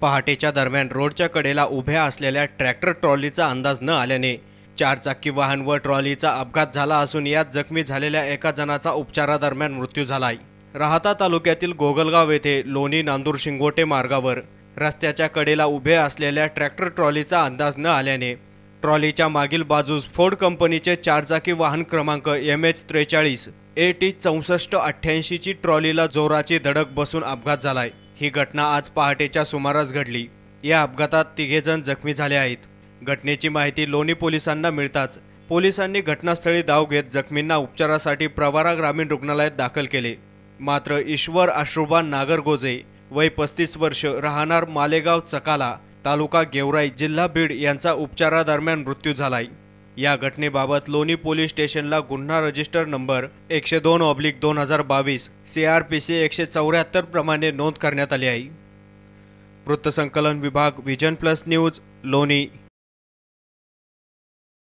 पहाटेच्या दरम्यान रोडच्या कडेला उभ्या असलेल्या ट्रॅक्टर ट्रॉलीचा अंदाज न आल्याने चारचाकी वाहन व ट्रॉलीचा अपघात झाला असून यात जखमी झालेल्या एका जणाचा उपचारादरम्यान मृत्यू झालाय राहता तालुक्यातील गोगलगाव येथे लोणी नांदूर शिंगोटे मार्गावर रस्त्याच्या कडेला उभे असलेल्या ट्रॅक्टर ट्रॉलीचा अंदाज न आल्याने ट्रॉलीच्या मागील बाजूस फोर्ड कंपनीचे चारचाकी वाहन क्रमांक एम एच त्रेचाळीस ए टी चौसष्ट अठ्ठ्याऐंशीची ट्रॉलीला जोराची धडक बसून अपघात झालाय ही घटना आज पहाटेच्या सुमारास घडली या अपघातात तिघेजण जखमी झाले आहेत घटनेची माहिती लोणी पोलिसांना मिळताच पोलिसांनी घटनास्थळी धाव घेत जखमींना उपचारासाठी प्रवारा ग्रामीण रुग्णालयात दाखल केले मात्र ईश्वर आश्रुबान नागरगोजे वय पस्तीस वर्ष राहणार मालेगाव चकाला तालुका गेवराई जिल्हा बीड यांचा उपचारादरम्यान मृत्यू झालाय या घटनेबाबत लोणी पोलीस स्टेशनला गुन्हा रजिस्टर नंबर एकशे दोन ऑब्लिक दोन हजार बावीस सी आर पी सी एकशे चौऱ्याहत्तर प्रमाणे नोंद करण्यात आली आहे वृत्तसंकलन विभाग विजन प्लस न्यूज लोणी